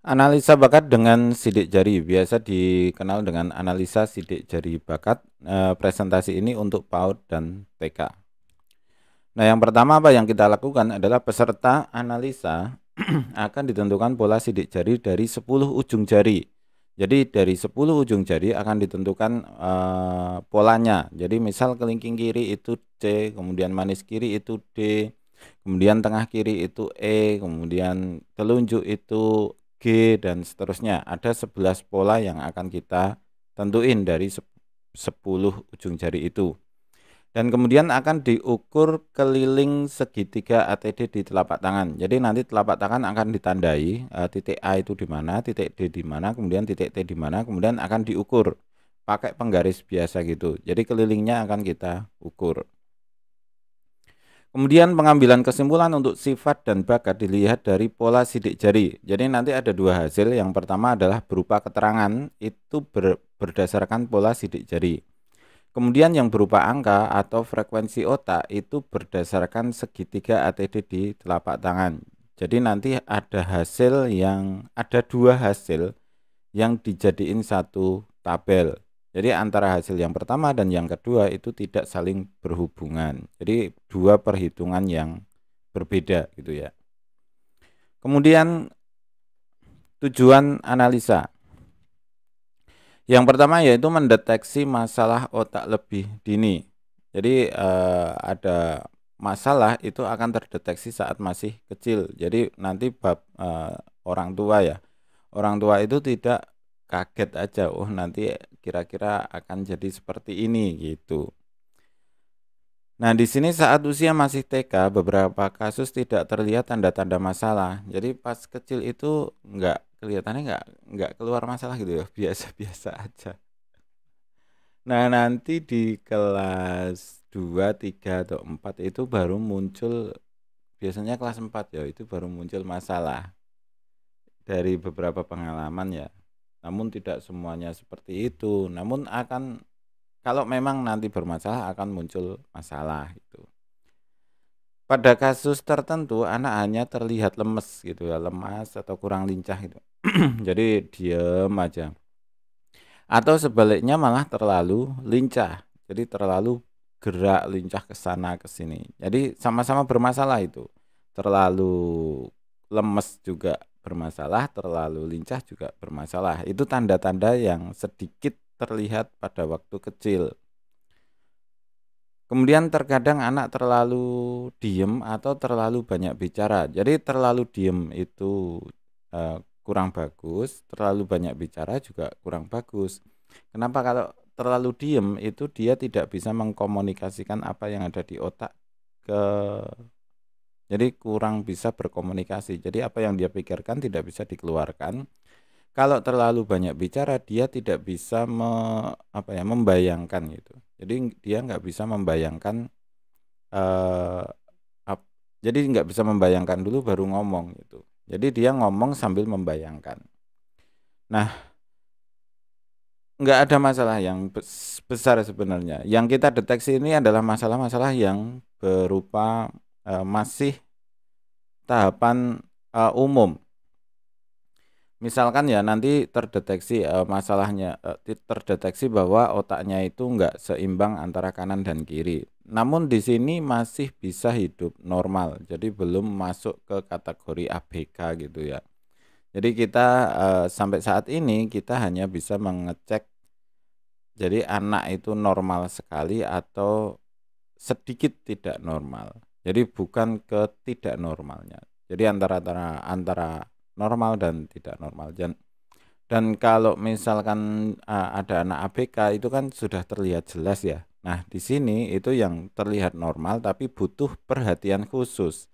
Analisa bakat dengan sidik jari biasa dikenal dengan analisa sidik jari bakat. E, presentasi ini untuk PAUD dan TK. Nah, yang pertama apa yang kita lakukan adalah peserta analisa akan ditentukan pola sidik jari dari 10 ujung jari. Jadi dari 10 ujung jari akan ditentukan e, polanya. Jadi misal kelingking kiri itu C, kemudian manis kiri itu D, kemudian tengah kiri itu E, kemudian telunjuk itu G dan seterusnya. Ada 11 pola yang akan kita tentuin dari 10 ujung jari itu. Dan kemudian akan diukur keliling segitiga ATD di telapak tangan. Jadi nanti telapak tangan akan ditandai eh, titik A itu di mana, titik D di mana, kemudian titik T di mana, kemudian akan diukur pakai penggaris biasa gitu. Jadi kelilingnya akan kita ukur. Kemudian pengambilan kesimpulan untuk sifat dan bakat dilihat dari pola sidik jari. Jadi nanti ada dua hasil. Yang pertama adalah berupa keterangan itu ber, berdasarkan pola sidik jari. Kemudian yang berupa angka atau frekuensi otak itu berdasarkan segitiga ATD di telapak tangan. Jadi nanti ada hasil yang ada dua hasil yang dijadiin satu tabel. Jadi antara hasil yang pertama dan yang kedua itu tidak saling berhubungan. Jadi dua perhitungan yang berbeda gitu ya. Kemudian tujuan analisa. Yang pertama yaitu mendeteksi masalah otak lebih dini. Jadi eh, ada masalah itu akan terdeteksi saat masih kecil. Jadi nanti bab eh, orang tua ya. Orang tua itu tidak kaget aja oh nanti kira-kira akan jadi seperti ini gitu Nah, di sini saat usia masih TK, beberapa kasus tidak terlihat tanda-tanda masalah. Jadi pas kecil itu nggak kelihatannya nggak nggak keluar masalah gitu ya, biasa-biasa aja. Nah, nanti di kelas 2, 3 atau 4 itu baru muncul biasanya kelas 4 ya, itu baru muncul masalah dari beberapa pengalaman ya. Namun tidak semuanya seperti itu. Namun akan kalau memang nanti bermasalah akan muncul masalah itu. Pada kasus tertentu anak hanya terlihat lemes gitu ya, lemas atau kurang lincah gitu. Jadi diem aja. Atau sebaliknya malah terlalu lincah. Jadi terlalu gerak lincah ke sana ke sini. Jadi sama-sama bermasalah itu. Terlalu lemes juga bermasalah, terlalu lincah juga bermasalah. Itu tanda-tanda yang sedikit terlihat pada waktu kecil. Kemudian terkadang anak terlalu diem atau terlalu banyak bicara. Jadi terlalu diem itu uh, kurang bagus, terlalu banyak bicara juga kurang bagus. Kenapa kalau terlalu diem itu dia tidak bisa mengkomunikasikan apa yang ada di otak ke jadi kurang bisa berkomunikasi. Jadi apa yang dia pikirkan tidak bisa dikeluarkan. Kalau terlalu banyak bicara, dia tidak bisa me, apa ya membayangkan gitu. Jadi dia nggak bisa membayangkan. Uh, ap, jadi nggak bisa membayangkan dulu baru ngomong gitu. Jadi dia ngomong sambil membayangkan. Nah, nggak ada masalah yang besar sebenarnya. Yang kita deteksi ini adalah masalah-masalah yang berupa Eh, masih tahapan uh, umum. Misalkan ya nanti terdeteksi uh, masalahnya uh, terdeteksi bahwa otaknya itu nggak seimbang antara kanan dan kiri. Namun di sini masih bisa hidup normal, jadi belum masuk ke kategori ABK gitu ya. Jadi kita uh, sampai saat ini kita hanya bisa mengecek jadi anak itu normal sekali atau sedikit tidak normal. Jadi bukan ke tidak normalnya. Jadi antara antara antara normal dan tidak normal. Dan dan kalau misalkan uh, ada anak ABK itu kan sudah terlihat jelas ya. Nah, di sini itu yang terlihat normal tapi butuh perhatian khusus.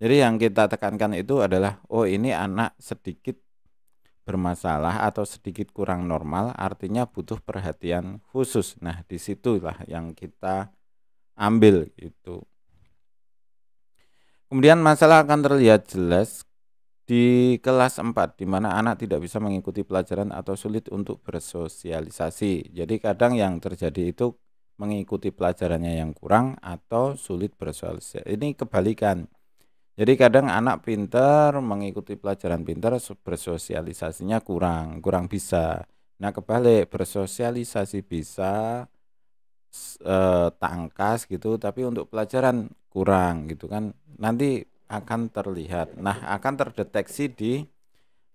Jadi yang kita tekankan itu adalah oh ini anak sedikit bermasalah atau sedikit kurang normal artinya butuh perhatian khusus. Nah, disitulah yang kita ambil itu. Kemudian masalah akan terlihat jelas di kelas 4 di mana anak tidak bisa mengikuti pelajaran atau sulit untuk bersosialisasi. Jadi kadang yang terjadi itu mengikuti pelajarannya yang kurang atau sulit bersosialisasi. Ini kebalikan. Jadi kadang anak pintar mengikuti pelajaran pintar, bersosialisasinya kurang, kurang bisa. Nah, kebalik bersosialisasi bisa e, tangkas gitu, tapi untuk pelajaran kurang gitu kan nanti akan terlihat. Nah, akan terdeteksi di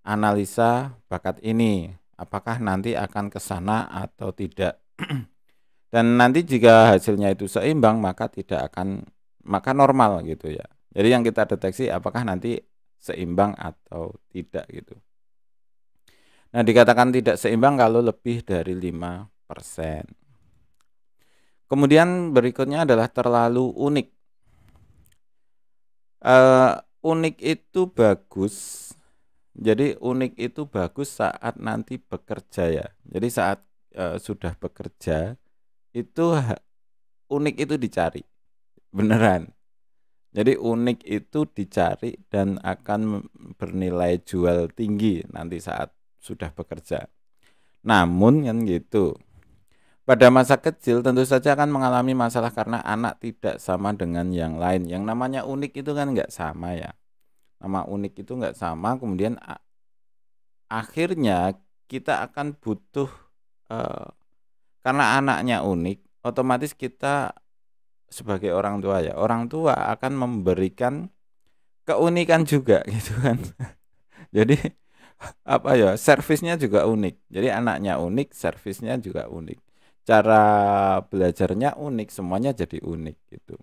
analisa bakat ini. Apakah nanti akan ke sana atau tidak? Dan nanti jika hasilnya itu seimbang, maka tidak akan maka normal gitu ya. Jadi yang kita deteksi apakah nanti seimbang atau tidak gitu. Nah, dikatakan tidak seimbang kalau lebih dari 5%. Kemudian berikutnya adalah terlalu unik uh, unik itu bagus jadi unik itu bagus saat nanti bekerja ya jadi saat uh, sudah bekerja itu unik itu dicari beneran jadi unik itu dicari dan akan bernilai jual tinggi nanti saat sudah bekerja namun kan gitu pada masa kecil tentu saja akan mengalami masalah karena anak tidak sama dengan yang lain. Yang namanya unik itu kan nggak sama ya. Nama unik itu nggak sama. Kemudian akhirnya kita akan butuh uh, karena anaknya unik, otomatis kita sebagai orang tua ya orang tua akan memberikan keunikan juga gitu kan. Jadi apa ya servisnya juga unik. Jadi anaknya unik, servisnya juga unik cara belajarnya unik, semuanya jadi unik gitu.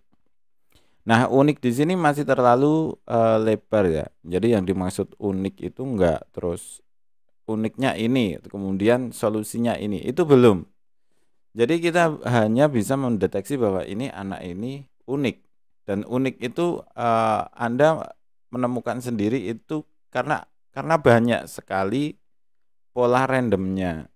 Nah, unik di sini masih terlalu uh, lebar ya. Jadi yang dimaksud unik itu enggak terus uniknya ini, kemudian solusinya ini. Itu belum. Jadi kita hanya bisa mendeteksi bahwa ini anak ini unik dan unik itu uh, Anda menemukan sendiri itu karena karena banyak sekali pola randomnya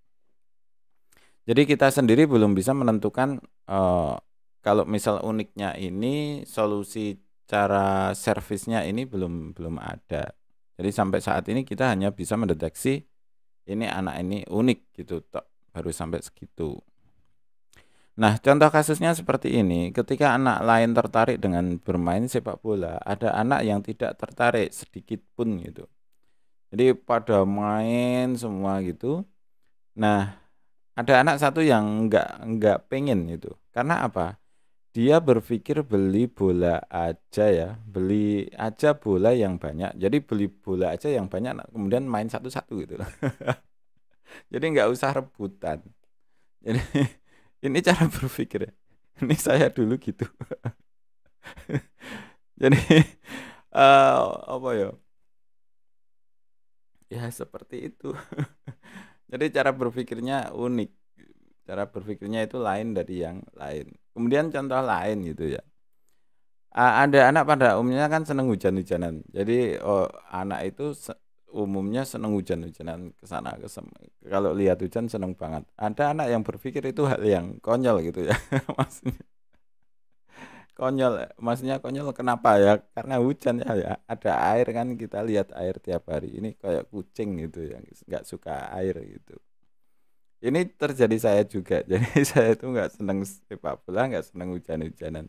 jadi kita sendiri belum bisa menentukan uh, kalau misal uniknya ini solusi cara servisnya ini belum belum ada. Jadi sampai saat ini kita hanya bisa mendeteksi ini anak ini unik gitu tok baru sampai segitu. Nah, contoh kasusnya seperti ini. Ketika anak lain tertarik dengan bermain sepak bola, ada anak yang tidak tertarik sedikit pun gitu. Jadi pada main semua gitu. Nah, ada anak satu yang nggak nggak pengen itu karena apa dia berpikir beli bola aja ya beli aja bola yang banyak jadi beli bola aja yang banyak kemudian main satu-satu gitu jadi nggak usah rebutan jadi ini cara berpikir ya. ini saya dulu gitu jadi uh, apa ya ya seperti itu jadi cara berpikirnya unik. Cara berpikirnya itu lain dari yang lain. Kemudian contoh lain gitu ya. Ada anak pada umumnya kan seneng hujan-hujanan. Jadi oh, anak itu se umumnya seneng hujan-hujanan ke sana ke Kalau lihat hujan seneng banget. Ada anak yang berpikir itu hal yang konyol gitu ya. Maksudnya konyol eh, maksudnya konyol kenapa ya karena hujan ya, ya ada air kan kita lihat air tiap hari ini kayak kucing gitu yang nggak suka air gitu ini terjadi saya juga jadi saya itu nggak seneng sepak bola nggak seneng hujan-hujanan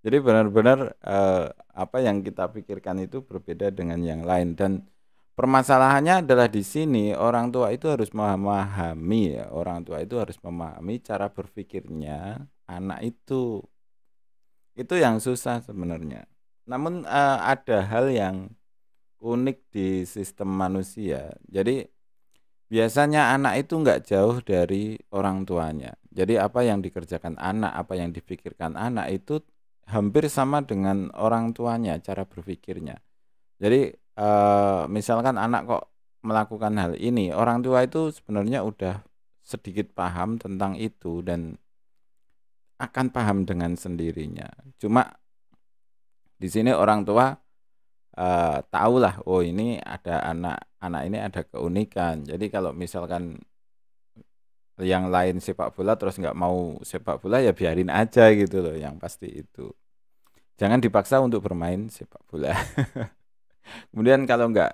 jadi benar-benar eh, apa yang kita pikirkan itu berbeda dengan yang lain dan permasalahannya adalah di sini orang tua itu harus memahami ya orang tua itu harus memahami cara berpikirnya anak itu itu yang susah sebenarnya namun uh, ada hal yang unik di sistem manusia jadi biasanya anak itu nggak jauh dari orang tuanya jadi apa yang dikerjakan anak apa yang dipikirkan anak itu hampir sama dengan orang tuanya cara berpikirnya jadi uh, misalkan anak kok melakukan hal ini orang tua itu sebenarnya udah sedikit paham tentang itu dan akan paham dengan sendirinya. Cuma di sini orang tua eh, tahulah, oh ini ada anak anak ini ada keunikan. Jadi kalau misalkan yang lain sepak bola terus nggak mau sepak bola ya biarin aja gitu loh yang pasti itu jangan dipaksa untuk bermain sepak bola kemudian kalau nggak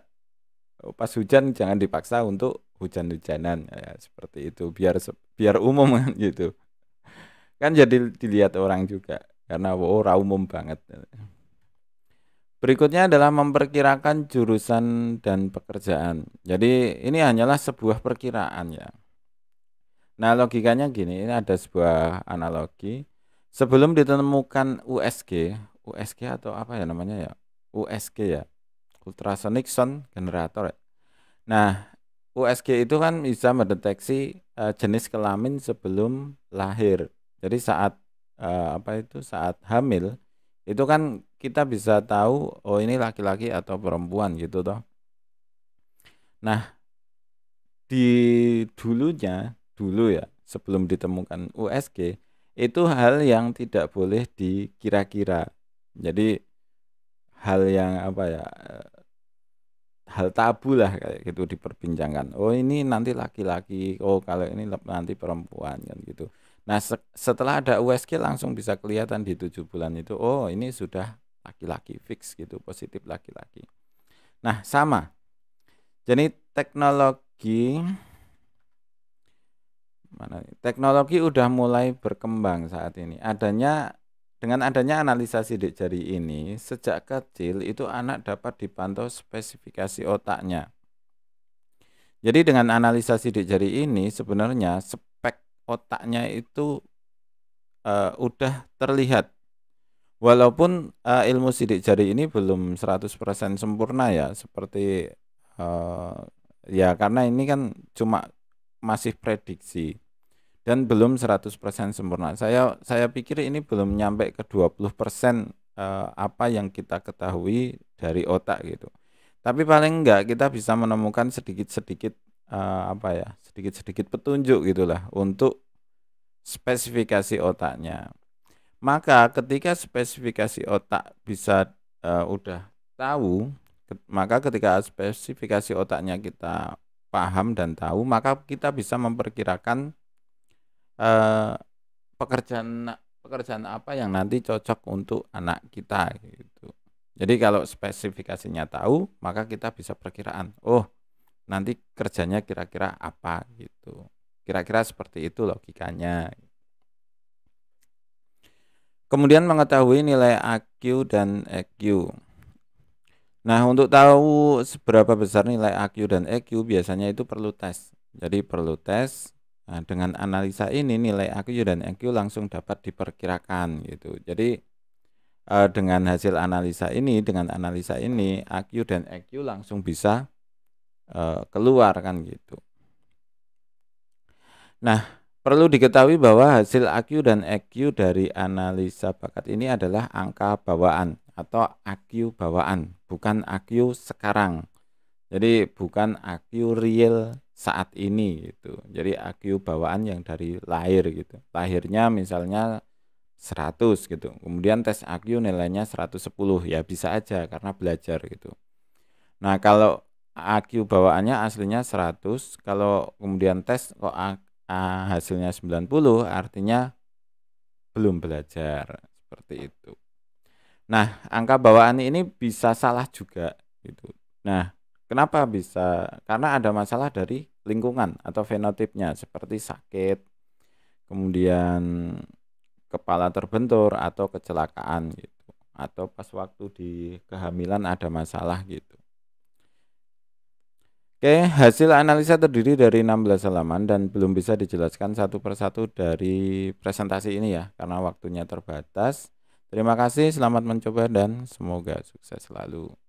oh, pas hujan jangan dipaksa untuk hujan-hujanan ya, seperti itu biar biar umum gitu kan jadi dilihat orang juga karena wow oh, WO umum banget berikutnya adalah memperkirakan jurusan dan pekerjaan jadi ini hanyalah sebuah perkiraan ya nah logikanya gini ini ada sebuah analogi sebelum ditemukan USG USG atau apa ya namanya ya USG ya ultrasonic sound generator ya. nah USG itu kan bisa mendeteksi uh, jenis kelamin sebelum lahir jadi saat uh, apa itu saat hamil itu kan kita bisa tahu oh ini laki-laki atau perempuan gitu toh. Nah, di dulunya dulu ya sebelum ditemukan USG itu hal yang tidak boleh dikira-kira. Jadi hal yang apa ya eh, hal tabu lah kayak gitu diperbincangkan. Oh ini nanti laki-laki, oh kalau ini nanti perempuan kan gitu. Nah, se setelah ada USG langsung bisa kelihatan di tujuh bulan itu, oh ini sudah laki-laki fix gitu, positif laki-laki. Nah, sama. Jadi teknologi mana teknologi udah mulai berkembang saat ini. Adanya dengan adanya analisa sidik jari ini, sejak kecil itu anak dapat dipantau spesifikasi otaknya. Jadi dengan analisa sidik jari ini sebenarnya otaknya itu uh, udah terlihat. Walaupun uh, ilmu sidik jari ini belum 100% sempurna ya, seperti uh, ya karena ini kan cuma masih prediksi dan belum 100% sempurna. Saya saya pikir ini belum nyampe ke 20% uh, apa yang kita ketahui dari otak gitu. Tapi paling enggak kita bisa menemukan sedikit-sedikit uh, apa ya sedikit-sedikit petunjuk gitulah untuk spesifikasi otaknya. Maka ketika spesifikasi otak bisa uh, udah tahu, maka ketika spesifikasi otaknya kita paham dan tahu, maka kita bisa memperkirakan uh, pekerjaan pekerjaan apa yang nanti cocok untuk anak kita gitu. Jadi kalau spesifikasinya tahu, maka kita bisa perkiraan. Oh, nanti kerjanya kira-kira apa gitu. Kira-kira seperti itu logikanya. Kemudian mengetahui nilai AQ dan EQ. Nah, untuk tahu seberapa besar nilai AQ dan EQ biasanya itu perlu tes. Jadi perlu tes. Nah, dengan analisa ini nilai AQ dan EQ langsung dapat diperkirakan gitu. Jadi eh, dengan hasil analisa ini, dengan analisa ini AQ dan EQ langsung bisa e, keluar kan gitu. Nah, perlu diketahui bahwa hasil AQ dan EQ dari analisa bakat ini adalah angka bawaan atau AQ bawaan, bukan AQ sekarang. Jadi bukan AQ real saat ini gitu. Jadi AQ bawaan yang dari lahir gitu. Lahirnya misalnya 100 gitu. Kemudian tes AQ nilainya 110 ya bisa aja karena belajar gitu. Nah, kalau AQ bawaannya aslinya 100 kalau kemudian tes kok A, A hasilnya 90 artinya belum belajar seperti itu nah angka bawaan ini bisa salah juga gitu nah kenapa bisa karena ada masalah dari lingkungan atau fenotipnya seperti sakit kemudian kepala terbentur atau kecelakaan gitu atau pas waktu di kehamilan ada masalah gitu Oke, hasil analisa terdiri dari 16 halaman dan belum bisa dijelaskan satu persatu dari presentasi ini ya, karena waktunya terbatas. Terima kasih, selamat mencoba dan semoga sukses selalu.